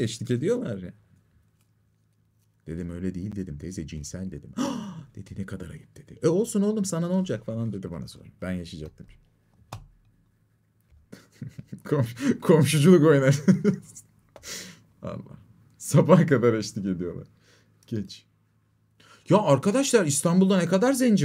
eşlik ediyorlar ya. Dedim öyle değil dedim teyze cinsel dedim. Ah! dedi ne kadar ayıp dedi. E olsun oğlum sana ne olacak falan dedi bana sonra. Ben yaşayacaktım. Kom komşuculuk oynar. Allah. Sabah kadar eşlik ediyorlar. Geç. Ya arkadaşlar İstanbul'da ne kadar zenci var.